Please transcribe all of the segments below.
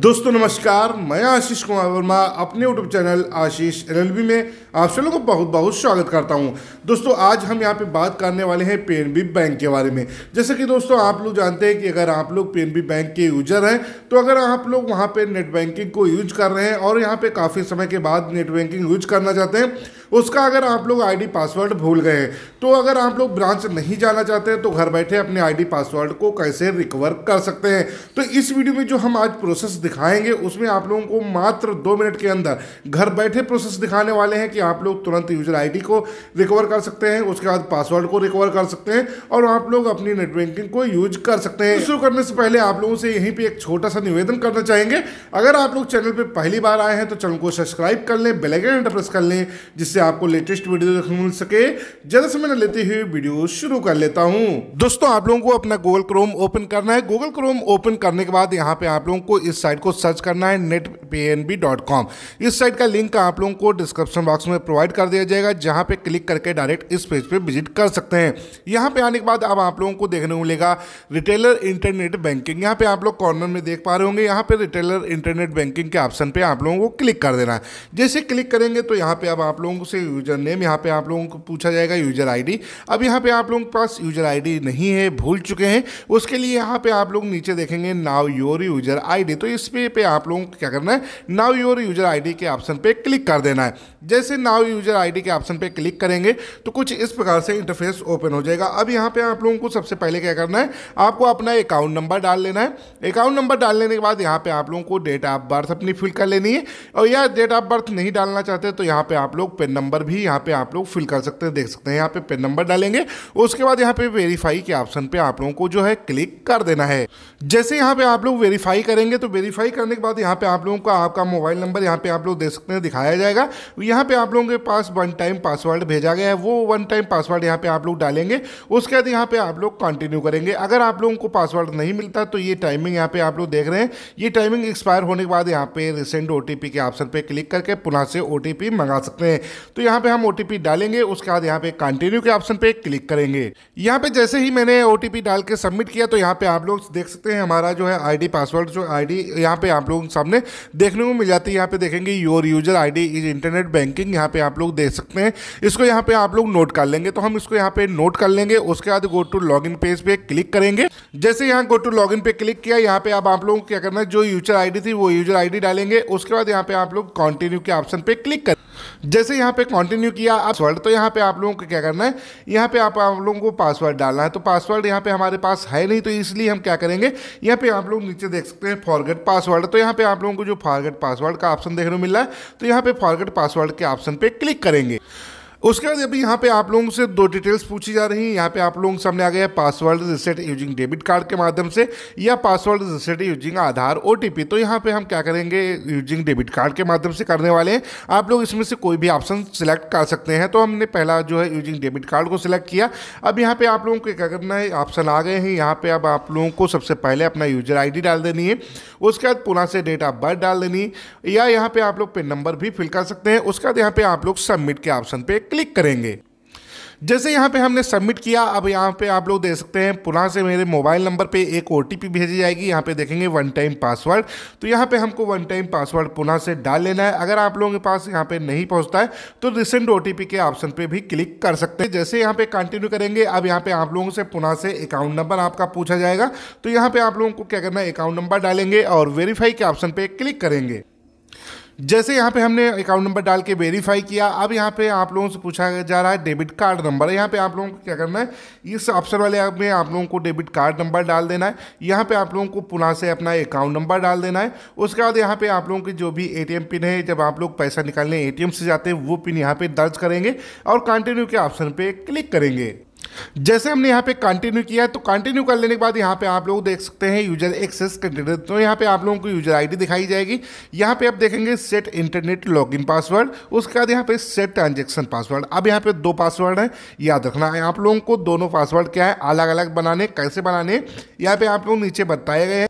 दोस्तों नमस्कार मैं आशीष कुमार वर्मा अपने यूट्यूब चैनल आशीष एनएलबी में आप सब लोगों को बहुत बहुत स्वागत करता हूं दोस्तों आज हम यहां पे बात करने वाले हैं बी बैंक के बारे में जैसे कि दोस्तों आप लोग जानते हैं कि अगर आप लोग बी बैंक के यूजर हैं तो अगर आप लोग वहाँ पर नेट बैंकिंग को यूज कर रहे हैं और यहाँ पर काफ़ी समय के बाद नेट बैंकिंग यूज करना चाहते हैं उसका अगर आप लोग आईडी पासवर्ड भूल गए तो अगर आप लोग ब्रांच नहीं जाना चाहते हैं तो घर बैठे अपने आईडी पासवर्ड को कैसे रिकवर कर सकते हैं तो इस वीडियो में जो हम आज प्रोसेस दिखाएंगे उसमें आप लोगों को मात्र दो मिनट के अंदर घर बैठे प्रोसेस दिखाने वाले हैं कि आप लोग तुरंत यूजर आई को रिकवर कर सकते हैं उसके बाद पासवर्ड को रिकवर कर सकते हैं और आप लोग अपनी नेट बैंकिंग को यूज कर सकते हैं शुरू करने से पहले आप लोगों से यहीं पर एक छोटा सा निवेदन करना चाहेंगे अगर आप लोग चैनल पर पहली बार आए हैं तो चैनल को सब्सक्राइब कर लें बेलाइकन प्रेस कर लें जिससे आपको लेटेस्ट वीडियो देखने मिल सके ज्यादा समय न लेते हुए वीडियो शुरू कर लेता हूँ दोस्तों आप लोगों को अपना गूगल क्रोम ओपन करना है गूगल क्रोम ओपन करने के बाद यहाँ पे आप लोगों को इस साइट को सर्च करना है नेट इस साइट का लिंक आप लोगों को डिस्क्रिप्शन बॉक्स में प्रोवाइड कर दिया जाएगा जहाँ पे क्लिक करके डायरेक्ट इस पेज पे विजिट कर सकते हैं यहाँ पे आने के बाद अब आप लोगों को देखने को मिलेगा रिटेलर इंटरनेट बैंकिंग यहाँ पे आप लोग कॉर्नर में देख पा रहे होंगे यहाँ पे रिटेलर इंटरनेट बैंकिंग के ऑप्शन पे आप लोगों को क्लिक कर देना है जैसे क्लिक करेंगे तो यहाँ पे अब आप लोगों से यूज़र नेम यहाँ पे आप लोगों को पूछा जाएगा यूज़र आईडी अब यहाँ पे आप लोगों के पास यूज़र आईडी नहीं है भूल चुके हैं उसके लिए यहाँ पे आप लोग नीचे देखेंगे नाव योर यूज़र आईडी तो इस पे, पे आप लोगों को क्या करना है नाव योर यूज़र आईडी के ऑप्शन पे क्लिक कर देना है जैसे नाव यूज़र आईडी के ऑप्शन पे क्लिक करेंगे तो कुछ इस प्रकार से इंटरफेस ओपन हो जाएगा अब यहाँ पर आप लोगों को सबसे पहले क्या करना है आपको अपना अकाउंट नंबर डाल लेना है अकाउंट नंबर डाल लेने के बाद यहाँ पर आप लोगों को डेट ऑफ बर्थ अपनी फिल कर लेनी है और या डेट ऑफ बर्थ नहीं डालना चाहते तो यहाँ पर आप लोग पेन नंबर भी यहाँ पे आप लोग फिल कर सकते हैं देख सकते हैं यहाँ पे पेन नंबर डालेंगे उसके बाद यहाँ पे वेरीफाई के ऑप्शन पे आप लोगों को जो है क्लिक कर देना है जैसे यहाँ पे आप लोग वेरीफाई करेंगे तो वेरीफाई करने के बाद यहाँ पे आप लोगों का आपका मोबाइल नंबर यहाँ पे आप लोग देख सकते हैं दिखाया जाएगा यहाँ पे आप लोगों के पास वन टाइम पासवर्ड भेजा गया है वो वन टाइम पासवर्ड यहाँ पे आप लोग डालेंगे उसके बाद यहाँ पे आप लोग कंटिन्यू करेंगे अगर आप लोगों को पासवर्ड नहीं मिलता तो ये टाइमिंग यहाँ पे आप लोग देख रहे हैं ये टाइमिंग एक्सपायर होने के बाद यहाँ पे रिसेंट ओ के ऑप्शन पर क्लिक करके पुनः से ओ मंगा सकते हैं तो यहाँ पे हम ओ डालेंगे उसके बाद यहाँ पे कंटिन्यू के ऑप्शन पे क्लिक करेंगे यहाँ पे जैसे ही मैंने ओ डाल के सबमिट किया तो यहाँ पे आप लोग देख सकते हैं हमारा जो है आईडी पासवर्ड जो आईडी यहाँ पे आप लोग सामने देखने को मिल जाती है यहाँ पे देखेंगे your user ID is internet banking यहाँ पे आप लोग देख सकते हैं इसको यहाँ पे आप लोग नोट कर लेंगे तो हम इसको यहाँ पे नोट कर लेंगे उसके बाद गो टू लॉग पेज पे क्लिक करेंगे जैसे यहाँ गो टू लॉग पे क्लिक किया यहाँ पे अब आप लोगों को क्या करना है जो यूजर आई थी वो यूजर आई डालेंगे उसके बाद यहाँ पे आप लोग कॉन्टिन्यू के ऑप्शन पे क्लिक कर जैसे यहाँ यहाँ पे कंटिन्यू किया आप तो यहाँ पे आप लोगों को क्या करना है यहाँ पे आप आप लोगों को पासवर्ड डालना है तो पासवर्ड यहाँ पे हमारे पास है नहीं तो इसलिए हम क्या करेंगे यहाँ पे आप लोग नीचे देख सकते हैं फॉरगेट पासवर्ड तो यहाँ पे आप लोगों को जो फॉरगेट पासवर्ड का ऑप्शन देखने को मिल रहा है तो यहाँ पे फॉरगेट पासवर्ड के ऑप्शन पे क्लिक करेंगे उसके बाद अभी यहाँ पे आप लोगों से दो डिटेल्स पूछी जा रही हैं यहाँ पे आप लोगों के सामने आ गया password reset using debit card के माध्यम से या पासवर्ड रिसेट यूजिंग आधार ओ तो यहाँ पे हम क्या करेंगे यूजिंग डेबिट कार्ड के माध्यम से करने वाले हैं आप लोग इसमें से कोई भी ऑप्शन सिलेक्ट कर सकते हैं तो हमने पहला जो है यूजिंग डेबिट कार्ड को सिलेक्ट किया अब यहाँ पे आप लोगों को क्या करना है ऑप्शन आ गए हैं यहाँ पे अब आप लोगों को सबसे पहले अपना यूजर आई डाल देनी है उसके बाद पुनः से डेट ऑफ बर्थ डाल देनी या यहाँ पे आप लोग पिन नंबर भी फिल कर सकते हैं उसके बाद यहाँ पे आप लोग सबमिट के ऑप्शन पे क्लिक करेंगे जैसे यहाँ पे हमने सबमिट किया अब यहाँ पे आप लोग देख सकते हैं पुनः से मेरे मोबाइल नंबर पे एक ओ भेजी जाएगी यहाँ पे देखेंगे वन टाइम पासवर्ड तो यहाँ पे हमको वन टाइम पासवर्ड पुनः से डाल लेना है अगर आप लोगों के पास यहाँ पे नहीं पहुँचता है तो रिसेंट ओ के ऑप्शन पर भी क्लिक कर सकते हैं जैसे यहाँ पे कंटिन्यू करेंगे अब यहाँ पे आप लोगों से पुनः से अकाउंट नंबर आपका पूछा जाएगा तो यहाँ पे आप लोगों को क्या करना है अकाउंट नंबर डालेंगे और वेरीफाई के ऑप्शन पर क्लिक करेंगे जैसे यहाँ पे हमने अकाउंट नंबर डाल के वेरीफाई किया अब यहाँ पे आप लोगों से पूछा जा रहा है डेबिट कार्ड नंबर है यहाँ पे आप लोगों को क्या करना है इस ऑप्शन वाले ऐप में आप लोगों को डेबिट कार्ड नंबर डाल देना है यहाँ पे आप लोगों को पुनः से अपना अकाउंट नंबर डाल देना है उसके बाद यहाँ पे आप लोगों की जो भी ए पिन है जब आप लोग पैसा निकालने ए से जाते हैं वो पिन यहाँ पर दर्ज करेंगे और कंटिन्यू के ऑप्शन पर क्लिक करेंगे जैसे हमने यहाँ पे कंटिन्यू किया तो कंटिन्यू कर लेने के बाद यहाँ पे आप लोग देख सकते हैं यूजर एक्सेस कंटिन्यू तो यहाँ पे आप लोगों को यूजर आईडी दिखाई जाएगी यहाँ पे आप देखेंगे सेट इंटरनेट लॉगिन पासवर्ड उसके बाद यहाँ पे सेट ट्रांजेक्शन पासवर्ड अब यहाँ पे दो पासवर्ड है याद रखना है आप लोगों को दोनों पासवर्ड क्या है अलग अलग बनाने कैसे बनाने यहाँ पे आप लोग नीचे बताए गए हैं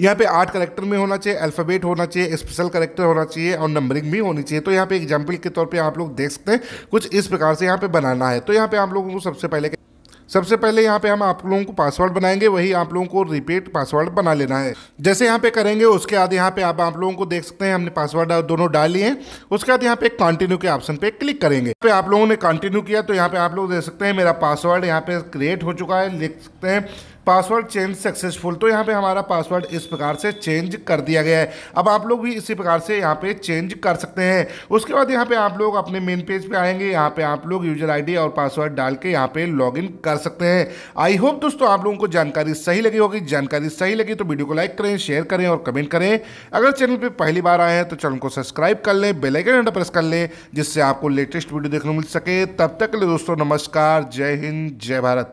यहाँ पे आठ करेक्टर में होना चाहिए अल्फ़ाबेट होना चाहिए स्पेशल करेक्टर होना चाहिए और नंबरिंग भी होनी चाहिए तो यहाँ पे एग्जांपल के तौर पे आप लोग देख सकते हैं कुछ इस प्रकार से यहाँ पे बनाना है तो यहाँ पे आप लोगों को सबसे पहले सबसे पहले यहाँ पे हम आप लोगों को पासवर्ड बनाएंगे वही आप लोगों को रिपीट पासवर्ड बना लेना है जैसे यहाँ पे करेंगे उसके बाद यहाँ पे आप आप लोगों को देख सकते हैं हमने पासवर्ड दोनों डाल लिए हैं उसके बाद यहाँ पे कंटिन्यू के ऑप्शन पे क्लिक करेंगे पे आप लोगों ने कंटिन्यू किया तो यहाँ पे आप लोग देख सकते हैं मेरा पासवर्ड यहाँ पे क्रिएट हो चुका है लिख सकते हैं पासवर्ड चेंज सक्सेसफुल तो यहाँ पे हमारा पासवर्ड इस प्रकार से चेंज कर दिया गया है अब आप लोग भी इसी प्रकार से यहाँ पे चेंज कर सकते हैं उसके बाद यहाँ पे आप लोग अपने मेन पेज पे आएंगे यहाँ पे आप लोग यूजर आईडी और पासवर्ड डाल के यहाँ पे लॉगिन कर सकते हैं आई होप दोस्तों आप लोगों को जानकारी सही लगी होगी जानकारी सही लगी तो वीडियो को लाइक करें शेयर करें और कमेंट करें अगर चैनल पर पहली बार आए हैं तो चैनल को सब्सक्राइब कर लें बेलाइकन एंड प्रेस कर लें जिससे आपको लेटेस्ट वीडियो देखने को मिल सके तब तक के लिए दोस्तों नमस्कार जय हिंद जय भारत